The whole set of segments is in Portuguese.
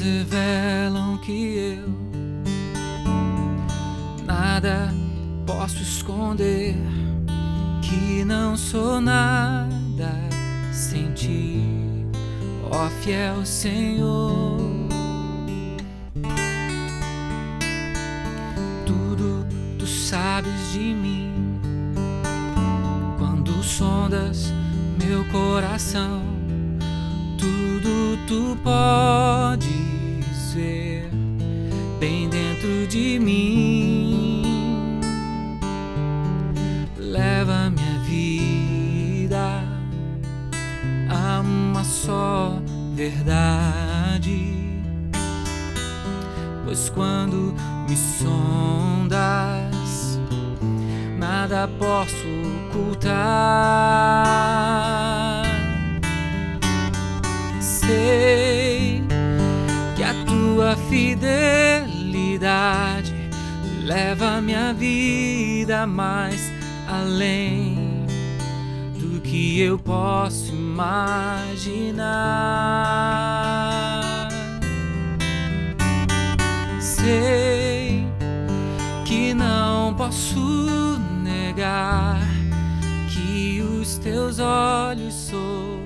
revelam que eu nada posso esconder, que não sou nada sem ti, ó fiel Senhor. Tudo tu sabes de mim quando sondas meu coração tu podes ser bem dentro de mim. Leva minha vida a uma só verdade. Pois quando me sondas, nada posso ocultar sei que a tua fidelidade leva minha vida mais além do que eu posso imaginar. Sei que não posso negar que os teus olhos são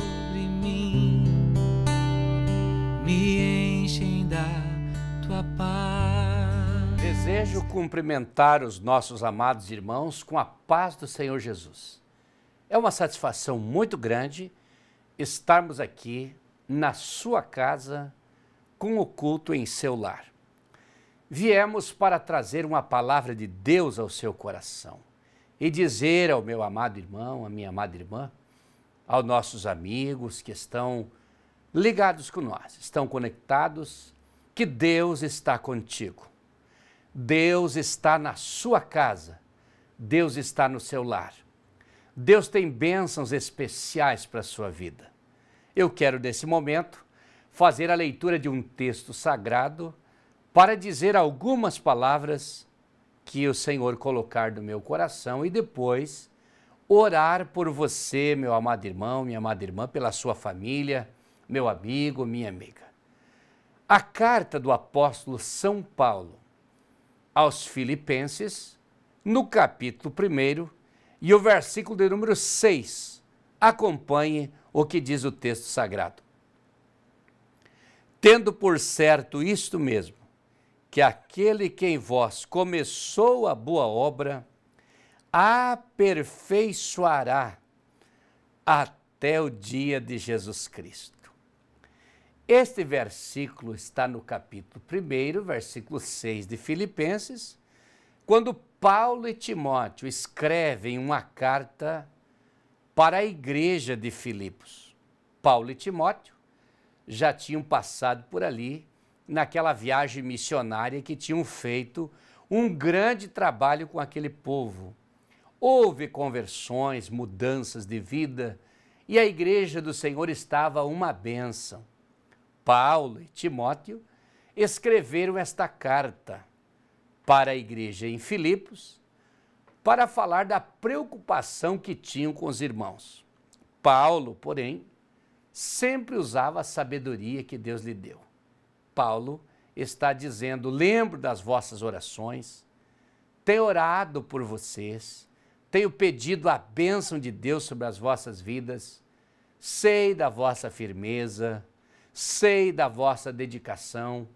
Desejo cumprimentar os nossos amados irmãos com a paz do Senhor Jesus. É uma satisfação muito grande estarmos aqui na sua casa com o culto em seu lar. Viemos para trazer uma palavra de Deus ao seu coração e dizer ao meu amado irmão, à minha amada irmã, aos nossos amigos que estão ligados com nós, estão conectados, que Deus está contigo Deus está na sua casa, Deus está no seu lar. Deus tem bênçãos especiais para a sua vida. Eu quero, nesse momento, fazer a leitura de um texto sagrado para dizer algumas palavras que o Senhor colocar no meu coração e depois orar por você, meu amado irmão, minha amada irmã, pela sua família, meu amigo, minha amiga. A carta do apóstolo São Paulo aos Filipenses, no capítulo 1 e o versículo de número 6. Acompanhe o que diz o texto sagrado. Tendo por certo isto mesmo, que aquele que em vós começou a boa obra, aperfeiçoará até o dia de Jesus Cristo. Este versículo está no capítulo 1, versículo 6 de Filipenses, quando Paulo e Timóteo escrevem uma carta para a igreja de Filipos. Paulo e Timóteo já tinham passado por ali naquela viagem missionária que tinham feito um grande trabalho com aquele povo. Houve conversões, mudanças de vida e a igreja do Senhor estava uma bênção. Paulo e Timóteo escreveram esta carta para a igreja em Filipos para falar da preocupação que tinham com os irmãos. Paulo, porém, sempre usava a sabedoria que Deus lhe deu. Paulo está dizendo: lembro das vossas orações, tenho orado por vocês, tenho pedido a bênção de Deus sobre as vossas vidas, sei da vossa firmeza, sei da vossa dedicação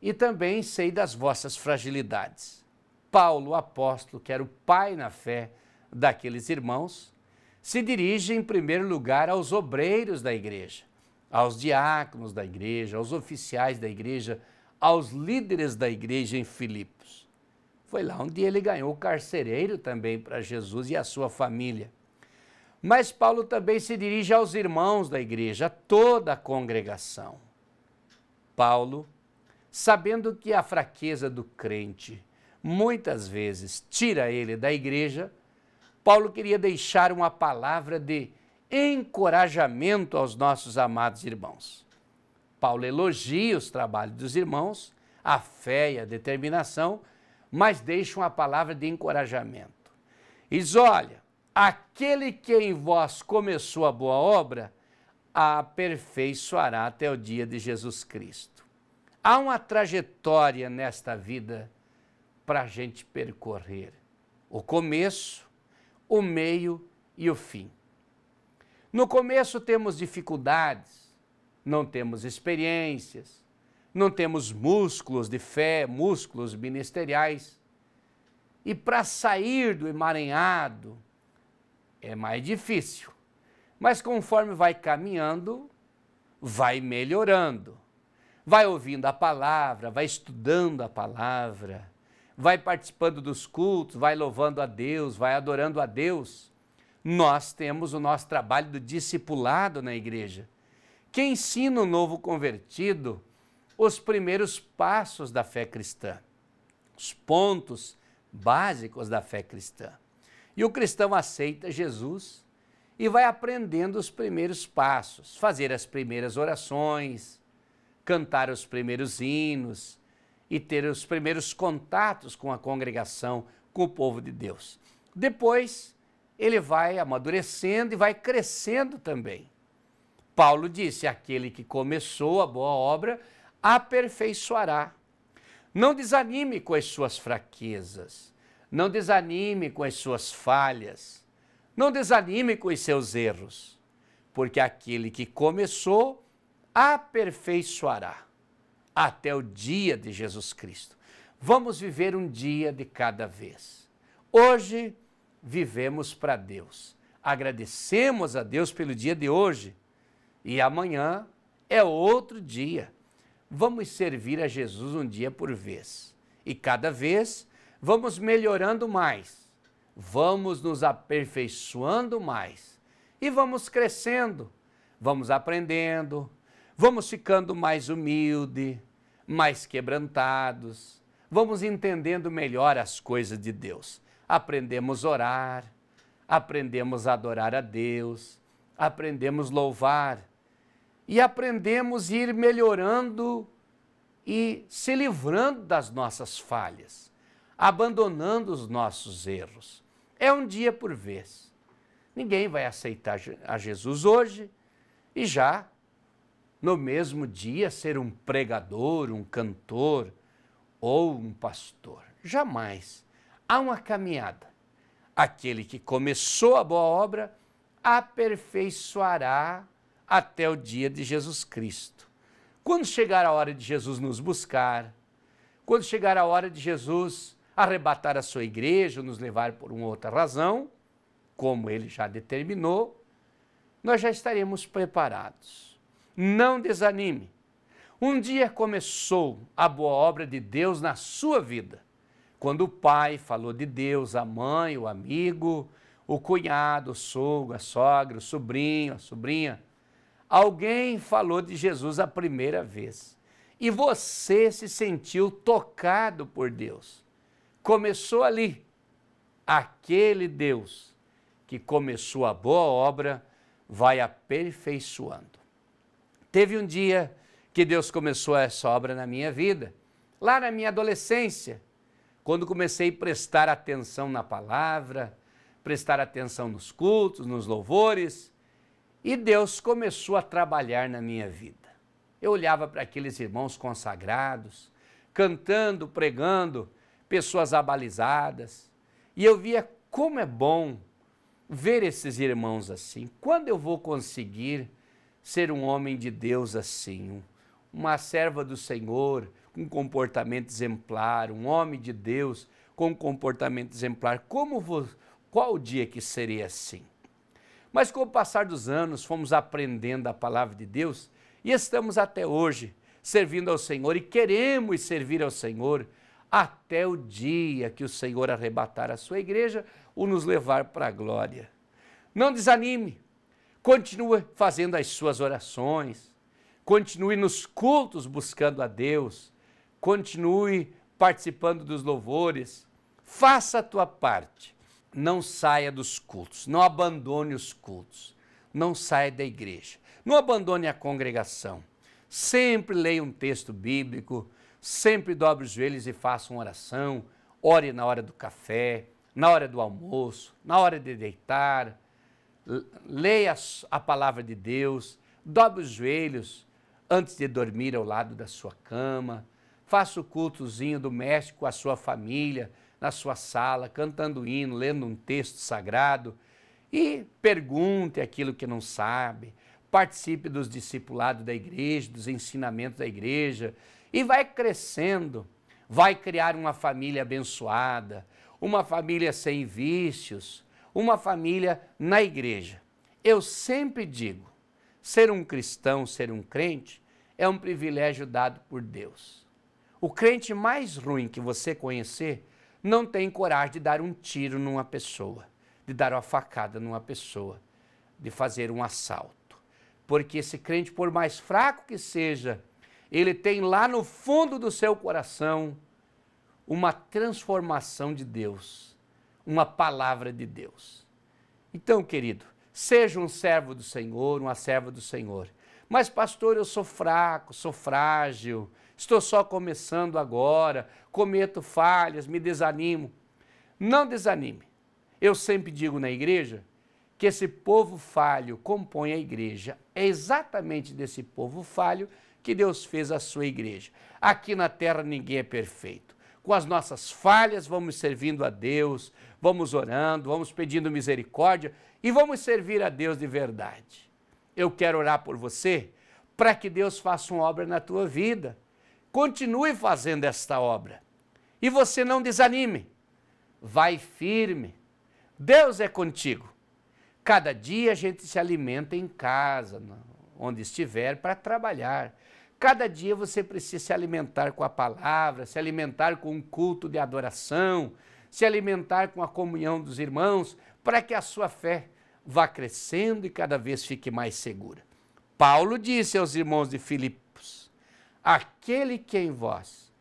e também sei das vossas fragilidades. Paulo, apóstolo, que era o pai na fé daqueles irmãos, se dirige em primeiro lugar aos obreiros da igreja, aos diáconos da igreja, aos oficiais da igreja, aos líderes da igreja em Filipos. Foi lá onde ele ganhou o carcereiro também para Jesus e a sua família. Mas Paulo também se dirige aos irmãos da igreja, a toda a congregação. Paulo, sabendo que a fraqueza do crente muitas vezes tira ele da igreja, Paulo queria deixar uma palavra de encorajamento aos nossos amados irmãos. Paulo elogia os trabalhos dos irmãos, a fé e a determinação, mas deixa uma palavra de encorajamento. Diz: olha, aquele que em vós começou a boa obra, a aperfeiçoará até o dia de Jesus Cristo. Há uma trajetória nesta vida para a gente percorrer: o começo, o meio e o fim. No começo temos dificuldades, não temos experiências, não temos músculos de fé, músculos ministeriais. E para sair do emaranhado, é mais difícil. Mas conforme vai caminhando, vai melhorando. Vai ouvindo a palavra, vai estudando a palavra, vai participando dos cultos, vai louvando a Deus, vai adorando a Deus. Nós temos o nosso trabalho do discipulado na igreja, que ensina o novo convertido os primeiros passos da fé cristã, os pontos básicos da fé cristã. E o cristão aceita Jesus e vai aprendendo os primeiros passos, fazer as primeiras orações, cantar os primeiros hinos e ter os primeiros contatos com a congregação, com o povo de Deus. Depois, ele vai amadurecendo e vai crescendo também. Paulo disse: aquele que começou a boa obra aperfeiçoará. Não desanime com as suas fraquezas. Não desanime com as suas falhas. Não desanime com os seus erros. Porque aquele que começou aperfeiçoará até o dia de Jesus Cristo. Vamos viver um dia de cada vez. Hoje vivemos para Deus. Agradecemos a Deus pelo dia de hoje e amanhã é outro dia. Vamos servir a Jesus um dia por vez e cada vez vamos melhorando mais, vamos nos aperfeiçoando mais e vamos crescendo, vamos aprendendo, vamos ficando mais humilde, mais quebrantados, vamos entendendo melhor as coisas de Deus. Aprendemos a orar, aprendemos a adorar a Deus, aprendemos a louvar e aprendemos a ir melhorando e se livrando das nossas falhas abandonando os nossos erros. É um dia por vez. Ninguém vai aceitar a Jesus hoje e já no mesmo dia ser um pregador, um cantor ou um pastor. Jamais. Há uma caminhada. Aquele que começou a boa obra aperfeiçoará até o dia de Jesus Cristo. Quando chegar a hora de Jesus nos buscar, quando chegar a hora de Jesus arrebatar a sua igreja, ou nos levar por uma outra razão, como ele já determinou, nós já estaremos preparados. Não desanime. Um dia começou a boa obra de Deus na sua vida. Quando o pai falou de Deus, a mãe, o amigo, o cunhado, o sogro, a sogra, o sobrinho, a sobrinha, alguém falou de Jesus a primeira vez. E você se sentiu tocado por Deus começou ali. Aquele Deus que começou a boa obra vai aperfeiçoando. Teve um dia que Deus começou essa obra na minha vida, lá na minha adolescência, quando comecei a prestar atenção na palavra, prestar atenção nos cultos, nos louvores, e Deus começou a trabalhar na minha vida. Eu olhava para aqueles irmãos consagrados, cantando, pregando, pessoas abalizadas. E eu via como é bom ver esses irmãos assim. Quando eu vou conseguir ser um homem de Deus assim, uma serva do Senhor, um comportamento exemplar, um homem de Deus com comportamento exemplar, como vou, qual o dia que serei assim? Mas com o passar dos anos, fomos aprendendo a palavra de Deus e estamos até hoje servindo ao Senhor e queremos servir ao Senhor até o dia que o Senhor arrebatar a sua igreja ou nos levar para a glória. Não desanime, continue fazendo as suas orações, continue nos cultos buscando a Deus, continue participando dos louvores, faça a tua parte. Não saia dos cultos, não abandone os cultos, não saia da igreja, não abandone a congregação. Sempre leia um texto bíblico, sempre dobre os joelhos e faça uma oração. Ore na hora do café, na hora do almoço, na hora de deitar. Leia a palavra de Deus, dobre os joelhos antes de dormir ao lado da sua cama. Faça o cultozinho doméstico com a sua família, na sua sala, cantando hino, lendo um texto sagrado. E pergunte aquilo que não sabe. Participe dos discipulados da igreja, dos ensinamentos da igreja. E vai crescendo, vai criar uma família abençoada, uma família sem vícios, uma família na igreja. Eu sempre digo: ser um cristão, ser um crente, é um privilégio dado por Deus. O crente mais ruim que você conhecer não tem coragem de dar um tiro numa pessoa, de dar uma facada numa pessoa, de fazer um assalto. Porque esse crente, por mais fraco que seja, ele tem lá no fundo do seu coração uma transformação de Deus, uma palavra de Deus. Então, querido, seja um servo do Senhor, uma serva do Senhor. Mas, pastor, eu sou fraco, sou frágil, estou só começando agora, cometo falhas, me desanimo. Não desanime. Eu sempre digo na igreja que esse povo falho compõe a igreja. É exatamente desse povo falho que Deus fez a sua igreja. Aqui na terra ninguém é perfeito. Com as nossas falhas, vamos servindo a Deus, vamos orando, vamos pedindo misericórdia e vamos servir a Deus de verdade. Eu quero orar por você para que Deus faça uma obra na tua vida. Continue fazendo esta obra. E você não desanime. Vai firme. Deus é contigo. Cada dia a gente se alimenta em casa, onde estiver, para trabalhar. Cada dia você precisa se alimentar com a palavra, se alimentar com um culto de adoração, se alimentar com a comunhão dos irmãos, para que a sua fé vá crescendo e cada vez fique mais segura. Paulo disse aos irmãos de Filipos: Aquele que em vós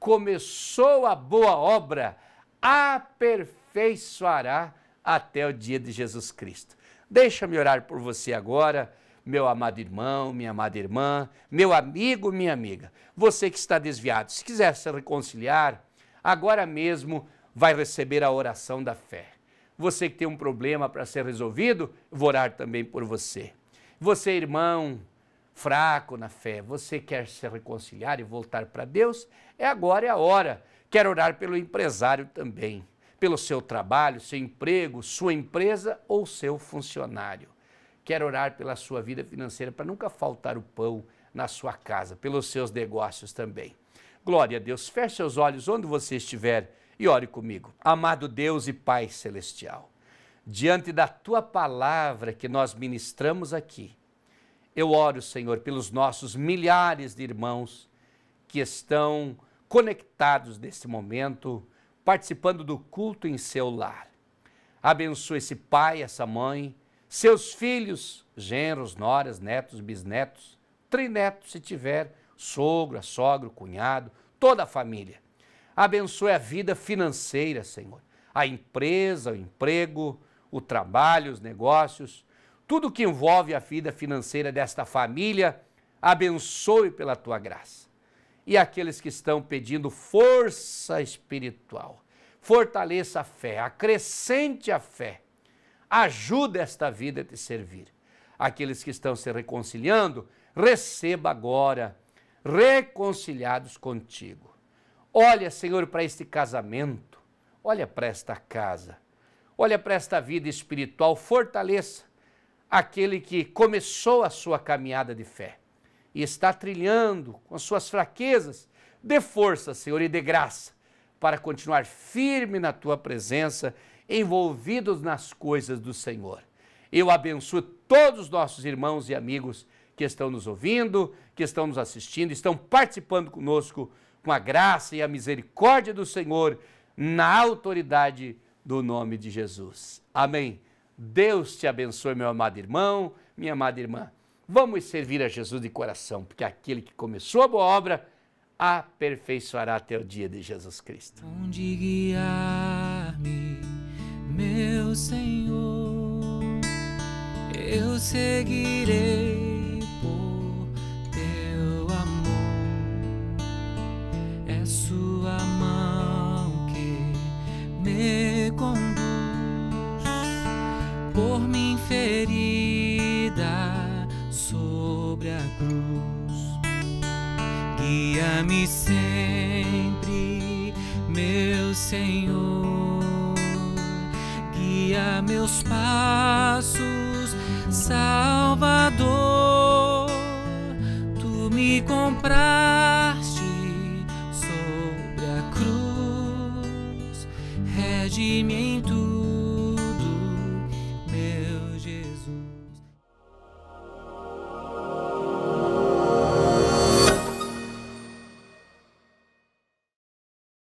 começou a boa obra, aperfeiçoará até o dia de Jesus Cristo. Deixa-me orar por você agora meu amado irmão, minha amada irmã, meu amigo, minha amiga, você que está desviado, se quiser se reconciliar, agora mesmo vai receber a oração da fé. Você que tem um problema para ser resolvido, vou orar também por você. Você, irmão, fraco na fé, você quer se reconciliar e voltar para Deus, é agora é a hora. Quero orar pelo empresário também, pelo seu trabalho, seu emprego, sua empresa ou seu funcionário. Quero orar pela sua vida financeira, para nunca faltar o pão na sua casa, pelos seus negócios também. Glória a Deus. Feche seus olhos onde você estiver e ore comigo. Amado Deus e Pai Celestial, diante da tua palavra que nós ministramos aqui, eu oro, Senhor, pelos nossos milhares de irmãos que estão conectados neste momento, participando do culto em seu lar. Abençoa esse pai, essa mãe seus filhos, genros, noras, netos, bisnetos, trinetos se tiver, sogro, sogro, cunhado, toda a família. Abençoe a vida financeira, Senhor. A empresa, o emprego, o trabalho, os negócios, tudo que envolve a vida financeira desta família, abençoe pela tua graça. E aqueles que estão pedindo força espiritual, fortaleça a fé, acrescente a fé ajuda esta vida a te servir. Aqueles que estão se reconciliando, receba agora, reconciliados contigo. Olha, Senhor, para este casamento, olha para esta casa, olha para esta vida espiritual, fortaleça aquele que começou a sua caminhada de fé e está trilhando com as suas fraquezas. Dê força, Senhor, e dê graça para continuar firme na tua presença envolvidos nas coisas do Senhor. Eu abençoo todos os nossos irmãos e amigos que estão nos ouvindo, que estão nos assistindo, estão participando conosco com a graça e a misericórdia do Senhor, na autoridade do nome de Jesus. Amém. Deus te abençoe, meu amado irmão, minha amada irmã. Vamos servir a Jesus de coração, porque aquele que começou a boa obra aperfeiçoará até o dia de Jesus Cristo. Onde guiar meu Senhor, eu seguirei por teu amor. É sua mão que me conduz por mim ferida sobre a cruz. Guia-me sempre, meu Senhor guia meus passos, Salvador. Tu me compraste sobre a cruz, rege-me em tu.